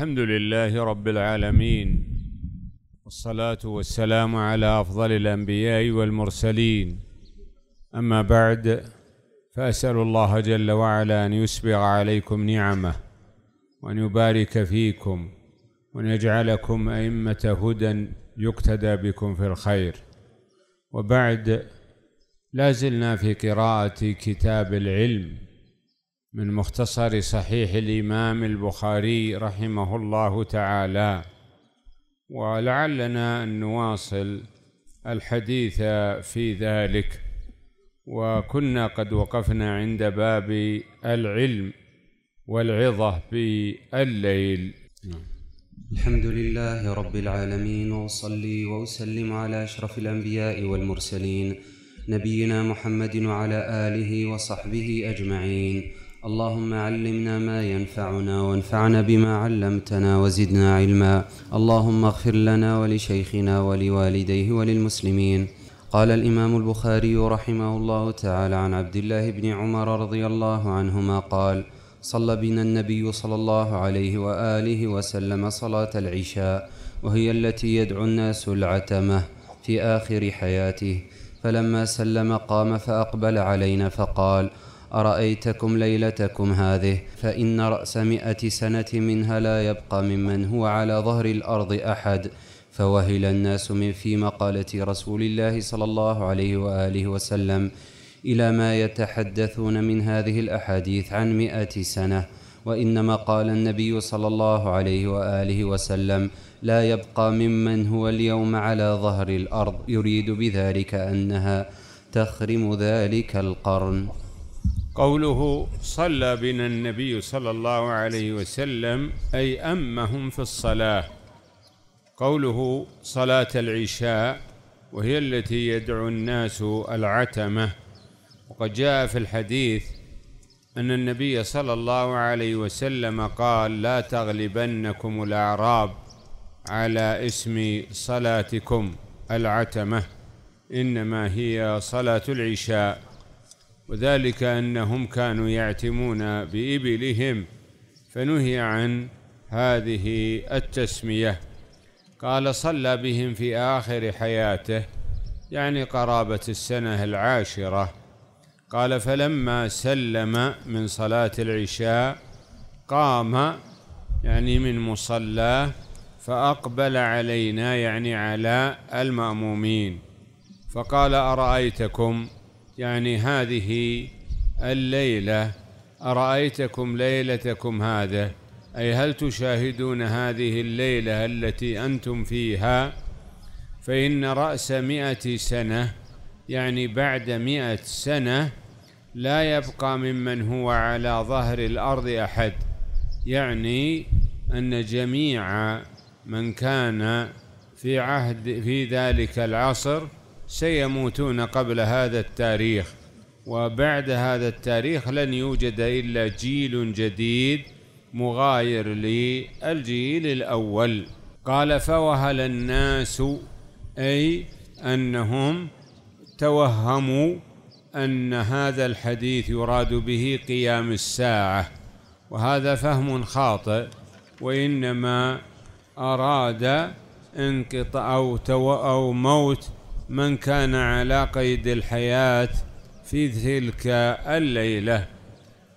الحمد لله رب العالمين والصلاة والسلام على أفضل الأنبياء والمرسلين أما بعد فأسأل الله جل وعلا أن يسبغ عليكم نعمه وأن يبارك فيكم وأن يجعلكم أئمة هدى يقتدى بكم في الخير وبعد لا زلنا في قراءة كتاب العلم من مختصر صحيح الإمام البخاري رحمه الله تعالى ولعلنا أن نواصل الحديث في ذلك وكنا قد وقفنا عند باب العلم والعظة بالليل نعم. الحمد لله رب العالمين وأصلي وأسلم على أشرف الأنبياء والمرسلين نبينا محمد وعلى آله وصحبه أجمعين اللهم علمنا ما ينفعنا وانفعنا بما علمتنا وزدنا علما اللهم اغفر لنا ولشيخنا ولوالديه وللمسلمين قال الإمام البخاري رحمه الله تعالى عن عبد الله بن عمر رضي الله عنهما قال صلى بنا النبي صلى الله عليه وآله وسلم صلاة العشاء وهي التي يدعو الناس العتمة في آخر حياته فلما سلم قام فأقبل علينا فقال أرأيتكم ليلتكم هذه فإن رأس مئة سنة منها لا يبقى ممن هو على ظهر الأرض أحد فوهل الناس من في مقالة رسول الله صلى الله عليه وآله وسلم إلى ما يتحدثون من هذه الأحاديث عن مئة سنة وإنما قال النبي صلى الله عليه وآله وسلم لا يبقى ممن هو اليوم على ظهر الأرض يريد بذلك أنها تخرم ذلك القرن قوله صلى بنا النبي صلى الله عليه وسلم أي أمهم في الصلاة قوله صلاة العشاء وهي التي يدعو الناس العتمة وقد جاء في الحديث أن النبي صلى الله عليه وسلم قال لا تغلبنكم الأعراب على اسم صلاتكم العتمة إنما هي صلاة العشاء وذلك أنهم كانوا يعتمون بإبلهم فنهي عن هذه التسمية قال صلى بهم في آخر حياته يعني قرابة السنة العاشرة قال فلما سلم من صلاة العشاء قام يعني من مصلاه فأقبل علينا يعني على المأمومين فقال أرأيتكم يعني هذه الليلة أرأيتكم ليلتكم هذا أي هل تشاهدون هذه الليلة التي أنتم فيها فإن رأس مئة سنة يعني بعد مئة سنة لا يبقى ممن هو على ظهر الأرض أحد يعني أن جميع من كان في عهد في ذلك العصر سيموتون قبل هذا التاريخ وبعد هذا التاريخ لن يوجد إلا جيل جديد مغاير للجيل الأول قال فوهل الناس أي أنهم توهموا أن هذا الحديث يراد به قيام الساعة وهذا فهم خاطئ وإنما أراد انقطاع أو, أو موت من كان على قيد الحياة في تلك الليلة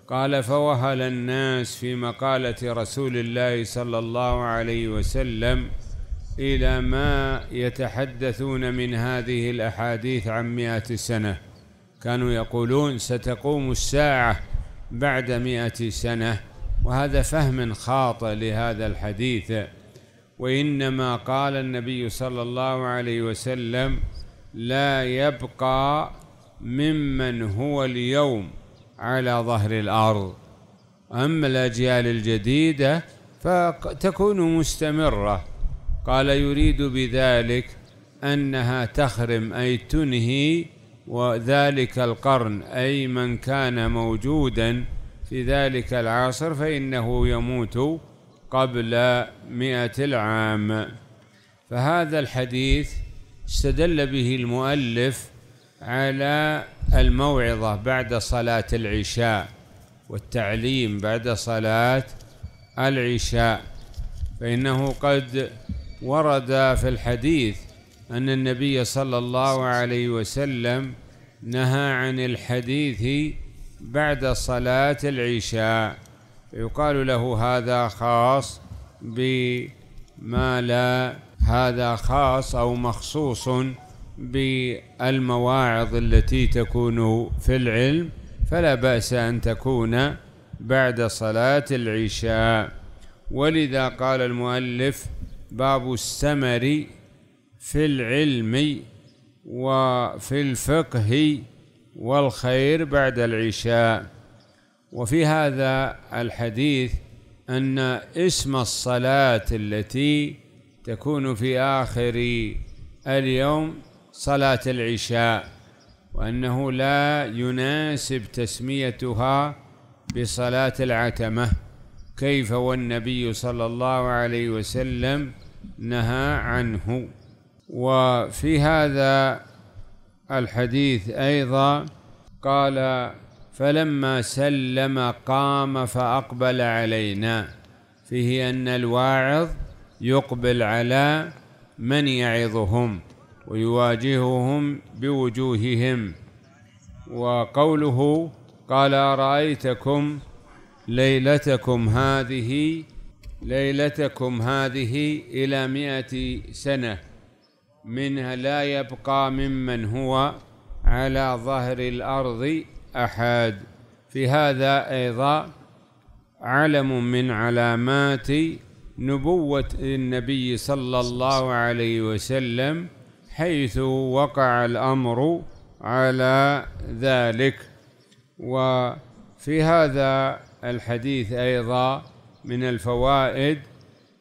قال فوهل الناس في مقالة رسول الله صلى الله عليه وسلم إلى ما يتحدثون من هذه الأحاديث عن مئة سنة كانوا يقولون ستقوم الساعة بعد مئة سنة وهذا فهم خاطئ لهذا الحديث وإنما قال النبي صلى الله عليه وسلم لا يبقى ممن هو اليوم على ظهر الارض اما الاجيال الجديده فتكون مستمره قال يريد بذلك انها تخرم اي تنهي وذلك القرن اي من كان موجودا في ذلك العصر فانه يموت قبل مئه العام فهذا الحديث استدل به المؤلف على الموعظة بعد صلاة العشاء والتعليم بعد صلاة العشاء فإنه قد ورد في الحديث أن النبي صلى الله عليه وسلم نهى عن الحديث بعد صلاة العشاء يقال له هذا خاص بما لا هذا خاص أو مخصوص بالمواعظ التي تكون في العلم فلا بأس أن تكون بعد صلاة العشاء ولذا قال المؤلف باب السمر في العلم وفي الفقه والخير بعد العشاء وفي هذا الحديث أن اسم الصلاة التي تكون في آخر اليوم صلاة العشاء وأنه لا يناسب تسميتها بصلاة العتمة كيف والنبي صلى الله عليه وسلم نهى عنه وفي هذا الحديث أيضا قال فلما سلم قام فأقبل علينا فيه أن الواعظ يقبل على من يعظهم ويواجههم بوجوههم وقوله قال أرأيتكم ليلتكم هذه ليلتكم هذه إلى مئة سنة منها لا يبقى ممن هو على ظهر الأرض أحد في هذا أيضا علم من علامات نبوة النبي صلى الله عليه وسلم حيث وقع الأمر على ذلك وفي هذا الحديث أيضا من الفوائد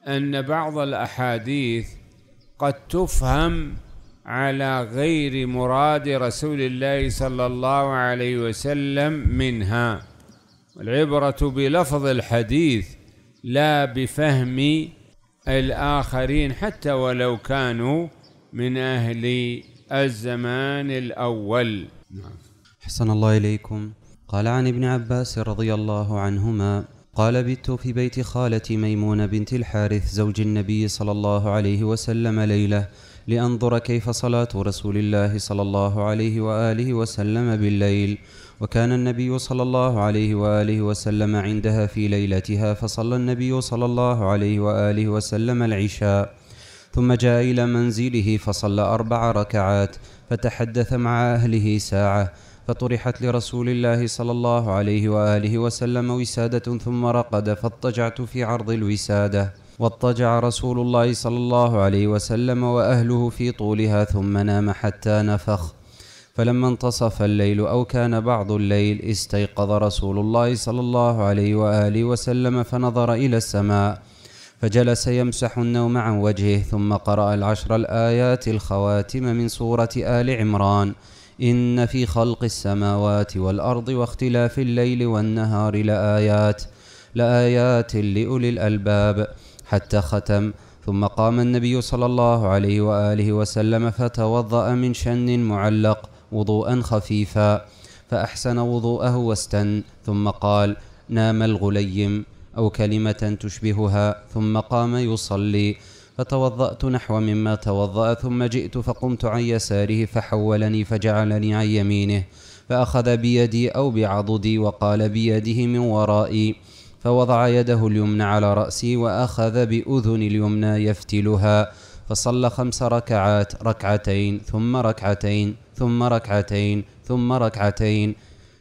أن بعض الأحاديث قد تفهم على غير مراد رسول الله صلى الله عليه وسلم منها العبرة بلفظ الحديث لا بفهم الآخرين حتى ولو كانوا من أهل الزمان الأول نعم حسن الله إليكم قال عن ابن عباس رضي الله عنهما قال بت في بيت خالة ميمونة بنت الحارث زوج النبي صلى الله عليه وسلم ليلة لأنظر كيف صلاة رسول الله صلى الله عليه وآله وسلم بالليل وكان النبي صلى الله عليه وآله وسلم عندها في ليلتها فصلى النبي صلى الله عليه وآله وسلم العشاء ثم جاء إلى منزله فصلى أربع ركعات فتحدث مع أهله ساعة فطرحت لرسول الله صلى الله عليه وآله وسلم وسادة ثم رقد فاضطجعت في عرض الوسادة واضطجع رسول الله صلى الله عليه وسلم وأهله في طولها ثم نام حتى نفخ فلما انتصف الليل أو كان بعض الليل استيقظ رسول الله صلى الله عليه وآله وسلم فنظر إلى السماء فجلس يمسح النوم عن وجهه ثم قرأ العشر الآيات الخواتم من سورة آل عمران إن في خلق السماوات والأرض واختلاف الليل والنهار لآيات لآيات لأولي الألباب حتى ختم ثم قام النبي صلى الله عليه وآله وسلم فتوضأ من شن معلق وضوءا خفيفا فأحسن وضوءه واستن ثم قال نام الغليم أو كلمة تشبهها ثم قام يصلي فتوضأت نحو مما توضأ ثم جئت فقمت عن يساره فحولني فجعلني عن يمينه فأخذ بيدي أو بعضدي وقال بيده من ورائي فوضع يده اليمنى على رأسي وأخذ بأذن اليمنى يفتلها فصلى خمس ركعات ركعتين ثم ركعتين ثم ركعتين ثم ركعتين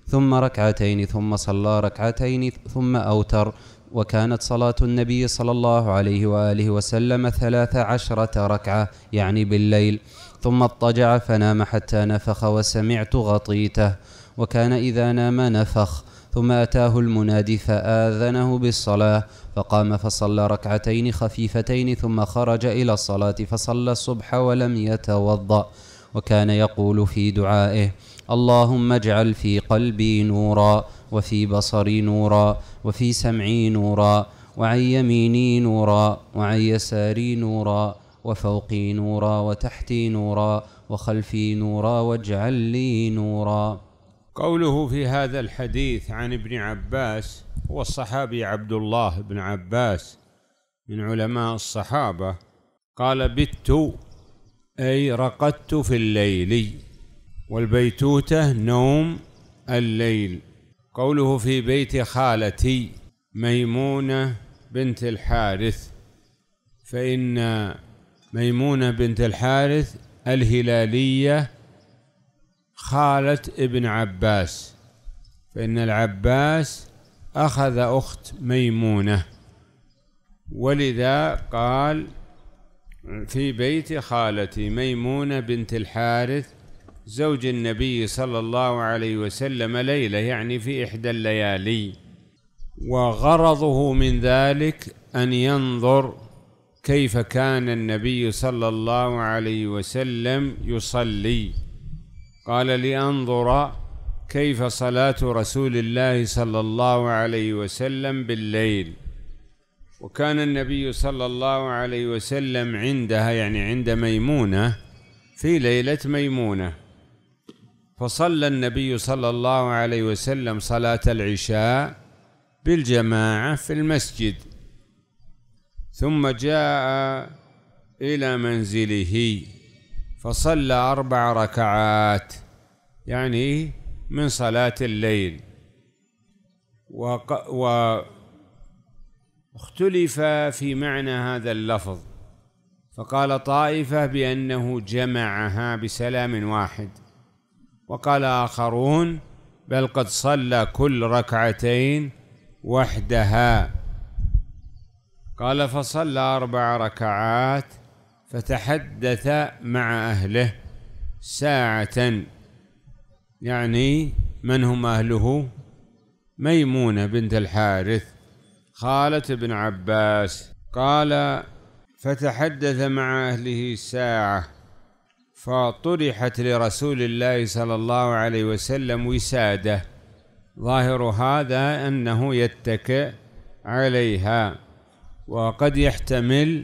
ثم ركعتين ثم صلى ركعتين ثم أوتر وكانت صلاة النبي صلى الله عليه وآله وسلم ثلاث عشرة ركعة يعني بالليل ثم اضطجع فنام حتى نفخ وسمعت غطيته وكان إذا نام نفخ ثم أتاه المنادي فآذنه بالصلاة فقام فصلى ركعتين خفيفتين ثم خرج إلى الصلاة فصلى الصبح ولم يتوضأ وكان يقول في دعائه اللهم اجعل في قلبي نورا وفي بصري نورا وفي سمعي نورا وعن يميني نورا وعن يساري نورا وفوقي نورا وتحتي نورا وخلفي نورا واجعل لي نورا قوله في هذا الحديث عن ابن عباس هو الصحابي عبد الله بن عباس من علماء الصحابة قال بت أي رقدت في الليل والبيتوتة نوم الليل قوله في بيت خالتي ميمونة بنت الحارث فإن ميمونة بنت الحارث الهلالية خالة ابن عباس فإن العباس أخذ أخت ميمونة ولذا قال في بيت خالتي ميمونة بنت الحارث زوج النبي صلى الله عليه وسلم ليلة يعني في إحدى الليالي وغرضه من ذلك أن ينظر كيف كان النبي صلى الله عليه وسلم يصلي قال لأنظر كيف صلاة رسول الله صلى الله عليه وسلم بالليل وكان النبي صلى الله عليه وسلم عندها يعني عند ميمونة في ليلة ميمونة فصلى النبي صلى الله عليه وسلم صلاة العشاء بالجماعة في المسجد ثم جاء إلى منزله فصلى أربع ركعات يعني من صلاة الليل وق... واختلف في معنى هذا اللفظ فقال طائفة بأنه جمعها بسلام واحد وقال آخرون بل قد صلى كل ركعتين وحدها قال فصلى أربع ركعات فتحدث مع أهله ساعة يعني من هم أهله ميمونة بنت الحارث خالة ابن عباس قال فتحدث مع أهله ساعة فطرحت لرسول الله صلى الله عليه وسلم وسادة ظاهر هذا أنه يتكئ عليها وقد يحتمل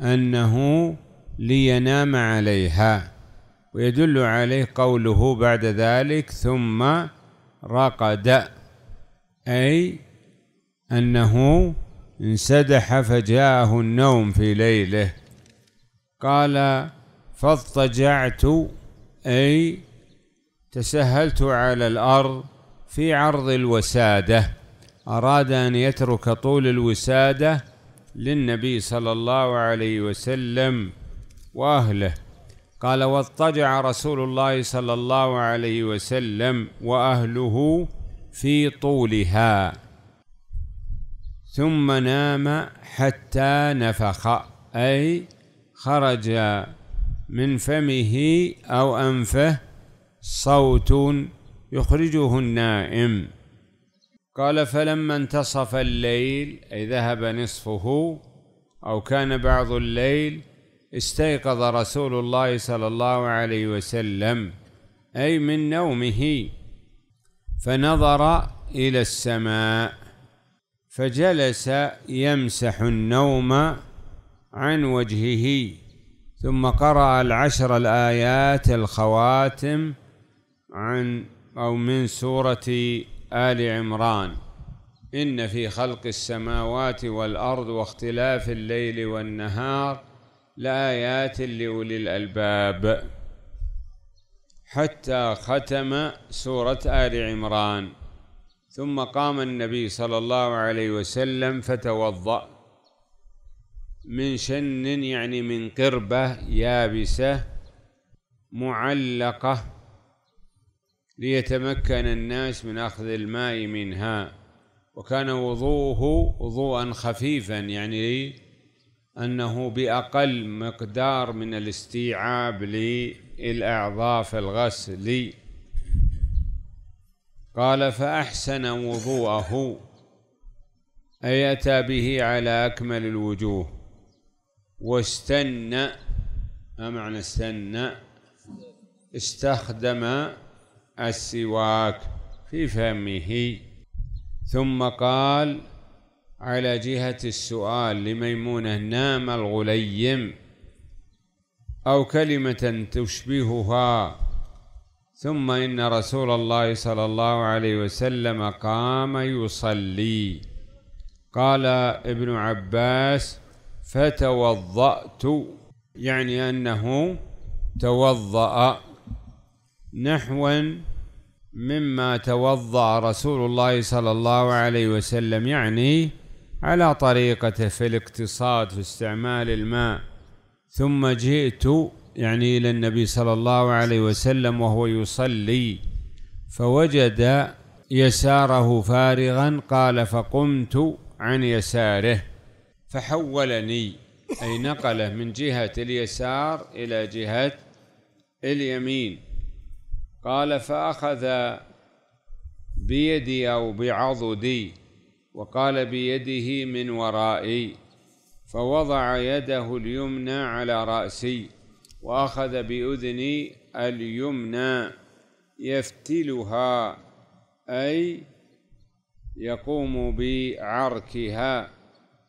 أنه لينام عليها ويدل عليه قوله بعد ذلك ثم رقد أي أنه انسدح فجاءه النوم في ليله قال فاضطجعت أي تسهلت على الأرض في عرض الوسادة أراد أن يترك طول الوسادة للنبي صلى الله عليه وسلم واهله قال واضطجع رسول الله صلى الله عليه وسلم واهله في طولها ثم نام حتى نفخ اي خرج من فمه او انفه صوت يخرجه النائم قال فلما انتصف الليل أي ذهب نصفه أو كان بعض الليل استيقظ رسول الله صلى الله عليه وسلم أي من نومه فنظر إلى السماء فجلس يمسح النوم عن وجهه ثم قرأ العشر الآيات الخواتم عن أو من سورة آل عمران إن في خلق السماوات والأرض واختلاف الليل والنهار لآيات لأولي الألباب حتى ختم سورة آل عمران ثم قام النبي صلى الله عليه وسلم فتوضأ من شن يعني من قربة يابسة معلقة ليتمكن الناس من أخذ الماء منها وكان وضوءه وضوءا خفيفا يعني أنه بأقل مقدار من الاستيعاب للأعضاء في الغسل قال فأحسن وضوءه أي أتى به على أكمل الوجوه واستنى ما معنى استنى استخدم السواك في فمه ثم قال على جهة السؤال لميمونة نام الغليم أو كلمة تشبهها ثم إن رسول الله صلى الله عليه وسلم قام يصلي قال ابن عباس فتوضأت يعني أنه توضأ نحوا مما توضأ رسول الله صلى الله عليه وسلم يعني على طريقته في الاقتصاد في استعمال الماء ثم جئت يعني إلى النبي صلى الله عليه وسلم وهو يصلي فوجد يساره فارغا قال فقمت عن يساره فحولني أي نقله من جهة اليسار إلى جهة اليمين قال فأخذ بيدي أو بعضدي وقال بيده من ورائي فوضع يده اليمنى على رأسي وأخذ بأذني اليمنى يفتلها أي يقوم بعركها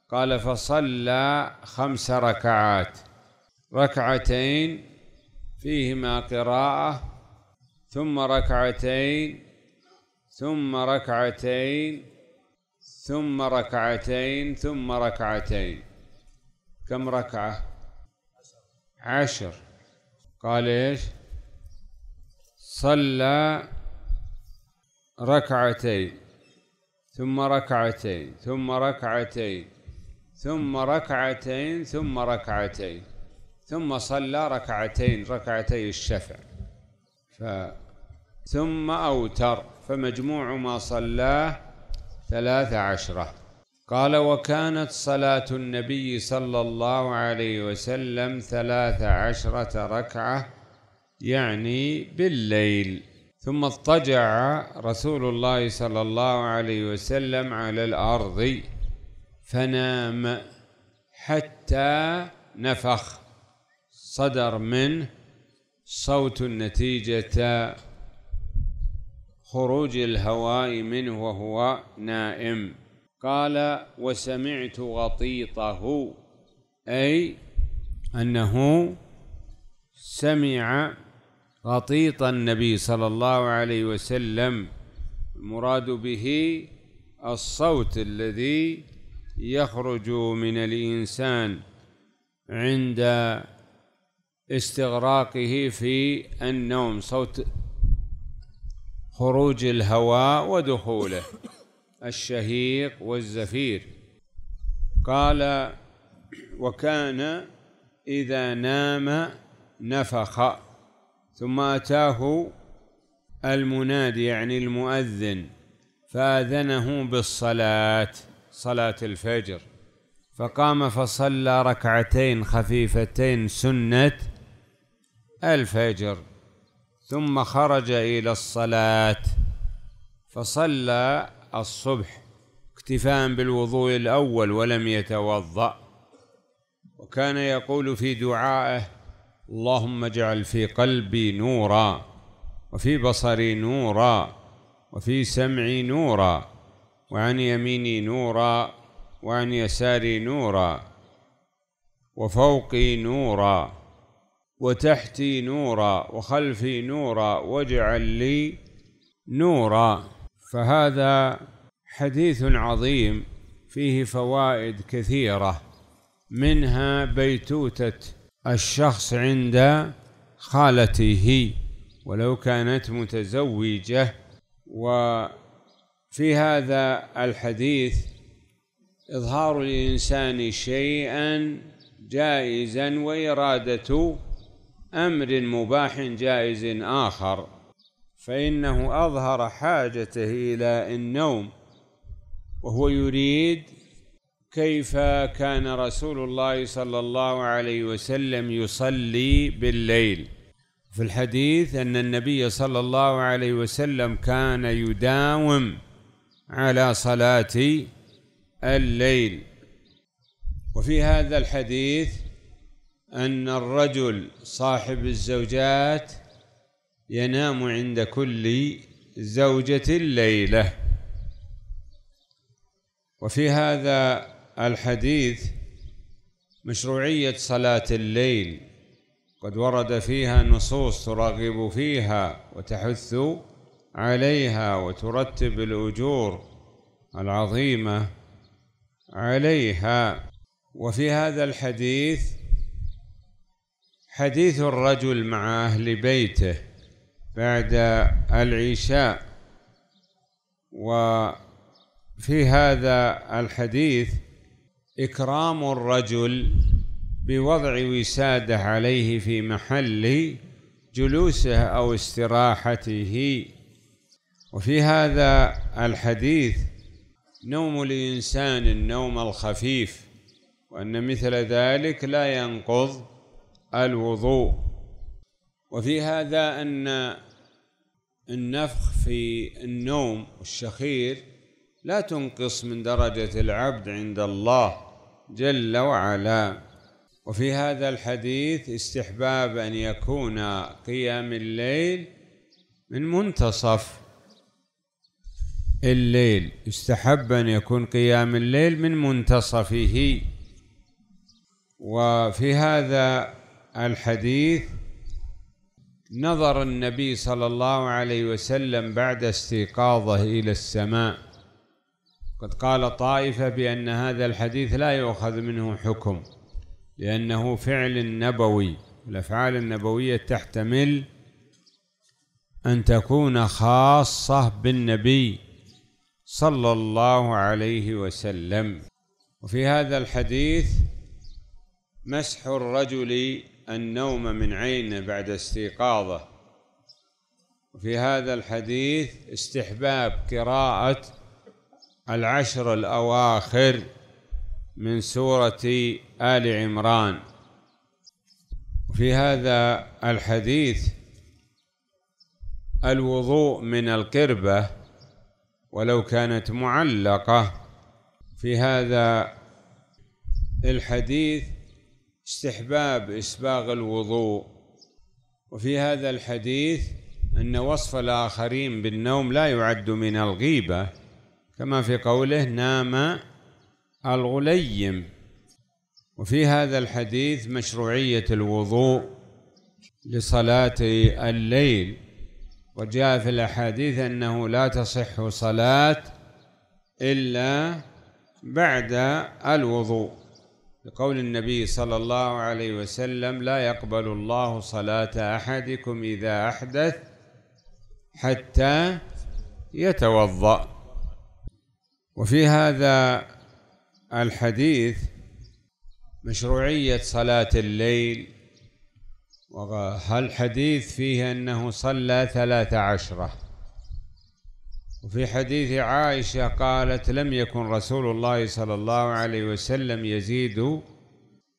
قال فصلى خمس ركعات ركعتين فيهما قراءة ثم ركعتين ثم ركعتين ثم ركعتين ثم ركعتين كم ركعة عشر قال إيش صلى ركعتين ثم ركعتين ثم ركعتين ثم ركعتين ثم ركعتين ثم صلى ركعتين ركعتي الشفع ف ثم أوتر فمجموع ما صلاه ثلاث عشرة قال وكانت صلاة النبي صلى الله عليه وسلم ثلاث عشرة ركعة يعني بالليل ثم اضطجع رسول الله صلى الله عليه وسلم على الأرض فنام حتى نفخ صدر منه صوت النتيجة خروج الهواء منه وهو نائم قال وسمعت غطيطه أي أنه سمع غطيط النبي صلى الله عليه وسلم المراد به الصوت الذي يخرج من الإنسان عند استغراقه في النوم صوت خروج الهواء ودخوله الشهيق والزفير قال وكان إذا نام نفخ ثم أتاه المنادي يعني المؤذن فآذنه بالصلاة صلاة الفجر فقام فصلى ركعتين خفيفتين سنة الفجر ثم خرج إلى الصلاة فصلى الصبح اكتفاء بالوضوء الأول ولم يتوضأ وكان يقول في دعائه اللهم اجعل في قلبي نورا وفي بصري نورا وفي سمعي نورا وعن يميني نورا وعن يساري نورا وفوقي نورا وتحتي نورا وخلفي نورا واجعل لي نورا فهذا حديث عظيم فيه فوائد كثيره منها بيتوته الشخص عند خالته ولو كانت متزوجه وفي هذا الحديث اظهار الانسان شيئا جائزا وإرادته امر مباح جائز اخر فانه اظهر حاجته الى النوم وهو يريد كيف كان رسول الله صلى الله عليه وسلم يصلي بالليل في الحديث ان النبي صلى الله عليه وسلم كان يداوم على صلاه الليل وفي هذا الحديث أن الرجل صاحب الزوجات ينام عند كل زوجة ليلة وفي هذا الحديث مشروعية صلاة الليل قد ورد فيها نصوص تراغب فيها وتحث عليها وترتب الأجور العظيمة عليها وفي هذا الحديث حديث الرجل مع أهل بيته بعد العشاء وفي هذا الحديث إكرام الرجل بوضع وساده عليه في محل جلوسه أو استراحته وفي هذا الحديث نوم الإنسان النوم الخفيف وأن مثل ذلك لا ينقض الوضوء وفي هذا أن النفخ في النوم الشخير لا تنقص من درجة العبد عند الله جل وعلا وفي هذا الحديث استحباب أن يكون قيام الليل من منتصف الليل استحب أن يكون قيام الليل من منتصفه وفي هذا الحديث نظر النبي صلى الله عليه وسلم بعد استيقاظه إلى السماء قد قال طائفة بأن هذا الحديث لا يؤخذ منه حكم لأنه فعل نبوي الأفعال النبوية تحتمل أن تكون خاصة بالنبي صلى الله عليه وسلم وفي هذا الحديث مسح الرجل النوم من عينه بعد استيقاظه في هذا الحديث استحباب قراءة العشر الأواخر من سورة آل عمران في هذا الحديث الوضوء من القربة ولو كانت معلقة في هذا الحديث استحباب إسباغ الوضوء وفي هذا الحديث أن وصف الآخرين بالنوم لا يعد من الغيبة كما في قوله نام الغليم وفي هذا الحديث مشروعية الوضوء لصلاة الليل وجاء في الأحاديث أنه لا تصح صلاة إلا بعد الوضوء لقول النبي صلى الله عليه وسلم لا يقبل الله صلاة أحدكم إذا أحدث حتى يتوضأ وفي هذا الحديث مشروعية صلاة الليل الحديث فيه أنه صلى ثلاث عشرة وفي حديث عائشة قالت لم يكن رسول الله صلى الله عليه وسلم يزيد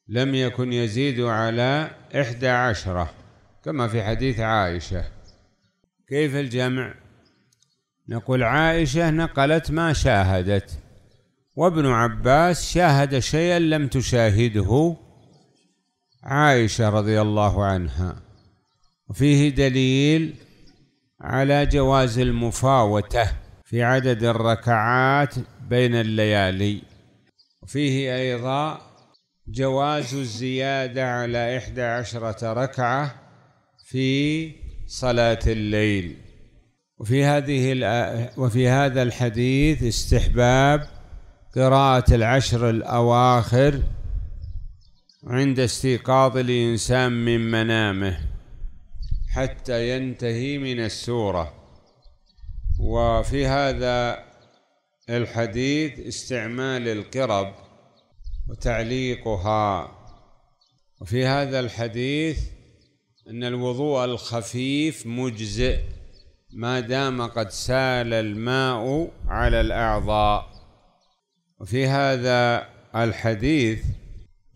لم يكن يزيد على إحدى عشرة كما في حديث عائشة كيف الجمع؟ نقول عائشة نقلت ما شاهدت وابن عباس شاهد شيئا لم تشاهده عائشة رضي الله عنها وفيه دليل على جواز المفاوتة في عدد الركعات بين الليالي وفيه أيضا جواز الزيادة على إحدى عشرة ركعة في صلاة الليل وفي هذه وفي هذا الحديث استحباب قراءة العشر الأواخر عند استيقاظ الإنسان من منامه حتى ينتهي من السوره وفي هذا الحديث استعمال القرب وتعليقها وفي هذا الحديث ان الوضوء الخفيف مجزئ ما دام قد سال الماء على الاعضاء وفي هذا الحديث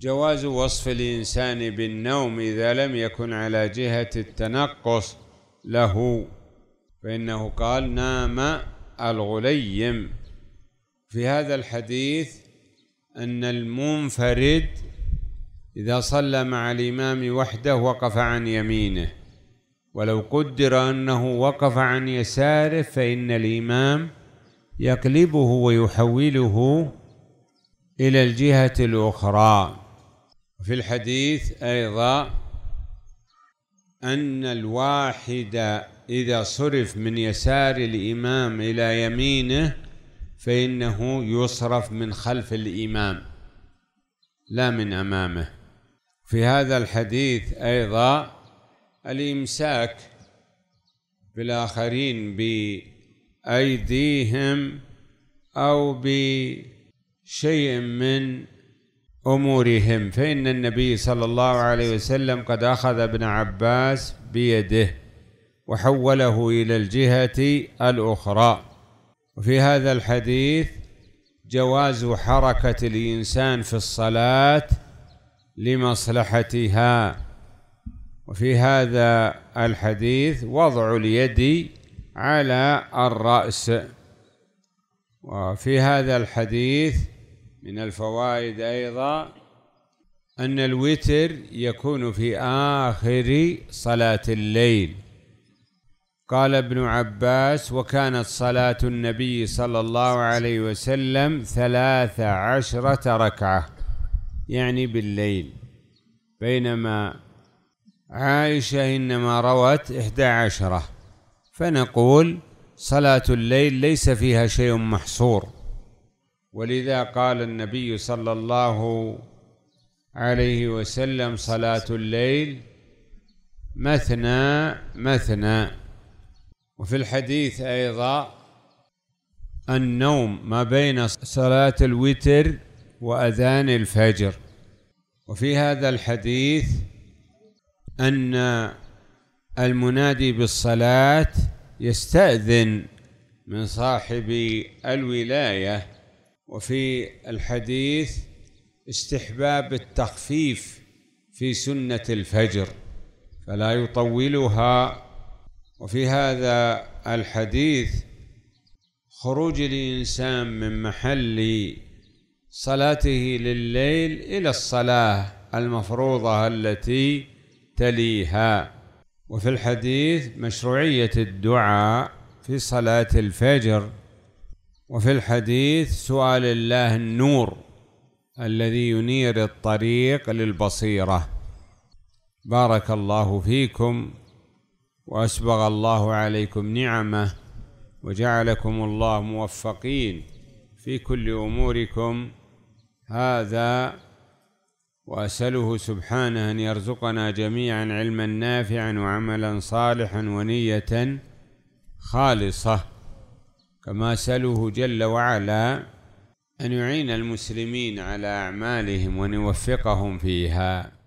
جواز وصف الإنسان بالنوم إذا لم يكن على جهة التنقص له فإنه قال نام الغليم في هذا الحديث أن المنفرد إذا صلى مع الإمام وحده وقف عن يمينه ولو قدر أنه وقف عن يساره فإن الإمام يقلبه ويحوله إلى الجهة الأخرى وفي الحديث أيضا أن الواحد إذا صرف من يسار الإمام إلى يمينه فإنه يصرف من خلف الإمام لا من أمامه في هذا الحديث أيضا الإمساك بالآخرين بأيديهم أو بشيء من أمورهم فإن النبي صلى الله عليه وسلم قد أخذ ابن عباس بيده وحوله إلى الجهة الأخرى وفي هذا الحديث جواز حركة الإنسان في الصلاة لمصلحتها وفي هذا الحديث وضع اليد على الرأس وفي هذا الحديث من الفوائد أيضا أن الوتر يكون في آخر صلاة الليل قال ابن عباس وكانت صلاة النبي صلى الله عليه وسلم ثلاث عشرة ركعة يعني بالليل بينما عائشة إنما روت إحدى عشرة فنقول صلاة الليل ليس فيها شيء محصور ولذا قال النبي صلى الله عليه وسلم صلاة الليل مثنى مثنى وفي الحديث أيضا النوم ما بين صلاة الوتر وأذان الفجر وفي هذا الحديث أن المنادي بالصلاة يستأذن من صاحب الولايه وفي الحديث استحباب التخفيف في سنة الفجر فلا يطولها وفي هذا الحديث خروج الإنسان من محل صلاته لليل إلى الصلاة المفروضة التي تليها وفي الحديث مشروعية الدعاء في صلاة الفجر وفي الحديث سؤال الله النور الذي ينير الطريق للبصيره بارك الله فيكم واسبغ الله عليكم نعمه وجعلكم الله موفقين في كل اموركم هذا واساله سبحانه ان يرزقنا جميعا علما نافعا وعملا صالحا ونيه خالصه كما سأله جل وعلا أن يعين المسلمين على أعمالهم وأن يوفقهم فيها